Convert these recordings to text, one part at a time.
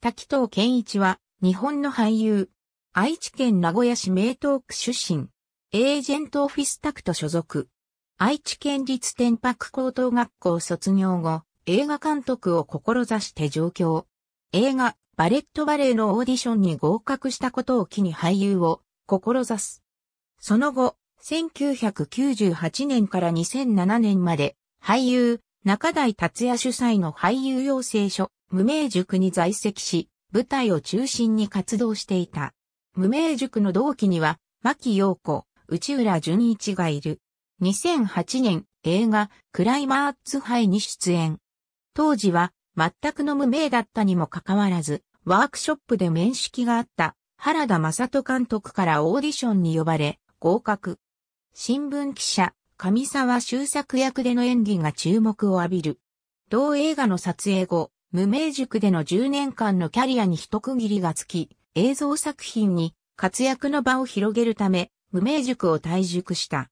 滝藤健一は、日本の俳優。愛知県名古屋市名東区出身。エージェントオフィスタクト所属。愛知県立天白高等学校卒業後、映画監督を志して上京。映画、バレットバレーのオーディションに合格したことを機に俳優を志す。その後、1998年から2007年まで、俳優、中台達也主催の俳優養成所、無名塾に在籍し、舞台を中心に活動していた。無名塾の同期には、牧陽子、内浦淳一がいる。2008年、映画、クライマーツハイに出演。当時は、全くの無名だったにもかかわらず、ワークショップで面識があった原田正人監督からオーディションに呼ばれ合格。新聞記者、上沢修作役での演技が注目を浴びる。同映画の撮影後、無名塾での10年間のキャリアに一区切りがつき、映像作品に活躍の場を広げるため、無名塾を退塾した。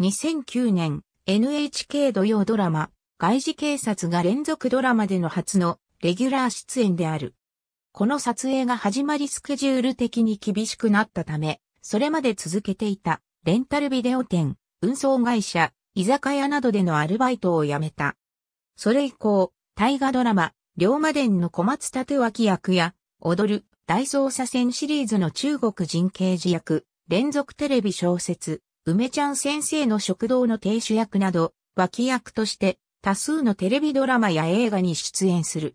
2009年、NHK 土曜ドラマ、外事警察が連続ドラマでの初のレギュラー出演である。この撮影が始まりスケジュール的に厳しくなったため、それまで続けていたレンタルビデオ店、運送会社、居酒屋などでのアルバイトを辞めた。それ以降、大河ドラマ、龍馬伝の小松立脇役や、踊る、大捜査線シリーズの中国人刑事役、連続テレビ小説、梅ちゃん先生の食堂の亭主役など、脇役として多数のテレビドラマや映画に出演する。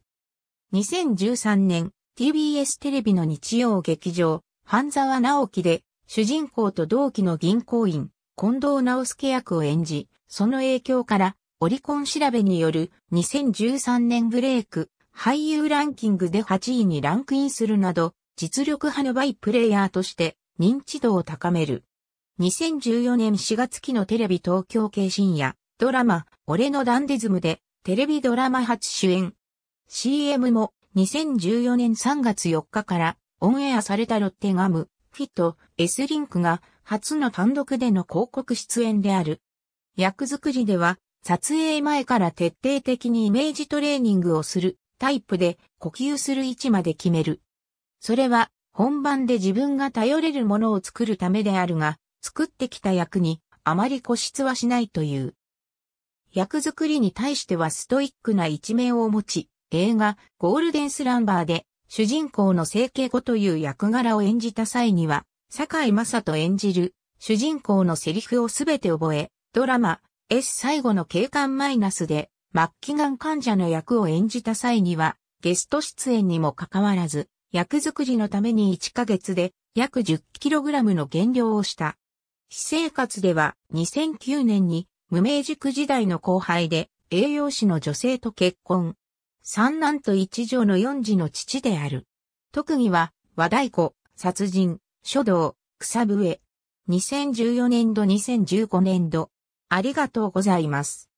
2013年、TBS テレビの日曜劇場、半沢直樹で、主人公と同期の銀行員、近藤直介役を演じ、その影響から、オリコン調べによる2013年ブレイク、俳優ランキングで8位にランクインするなど、実力派のバイプレイヤーとして認知度を高める。2014年4月期のテレビ東京系深夜、ドラマ、俺のダンデズムで、テレビドラマ初主演。CM も2014年3月4日からオンエアされたロッテガム、フィット、S リンクが初の単独での広告出演である。役作りでは撮影前から徹底的にイメージトレーニングをするタイプで呼吸する位置まで決める。それは本番で自分が頼れるものを作るためであるが、作ってきた役にあまり固執はしないという。役作りに対してはストイックな一面を持ち、映画ゴールデンスランバーで主人公の整形子という役柄を演じた際には、坂井正人演じる主人公のセリフをすべて覚え、ドラマ、S 最後の警官マイナスで、末期がん患者の役を演じた際には、ゲスト出演にもかかわらず、役作りのために1ヶ月で約 10kg の減量をした。私生活では2009年に無名塾時代の後輩で栄養士の女性と結婚。三男と一女の四児の父である。特技は和太鼓、殺人、書道、草笛。2014年度2015年度、ありがとうございます。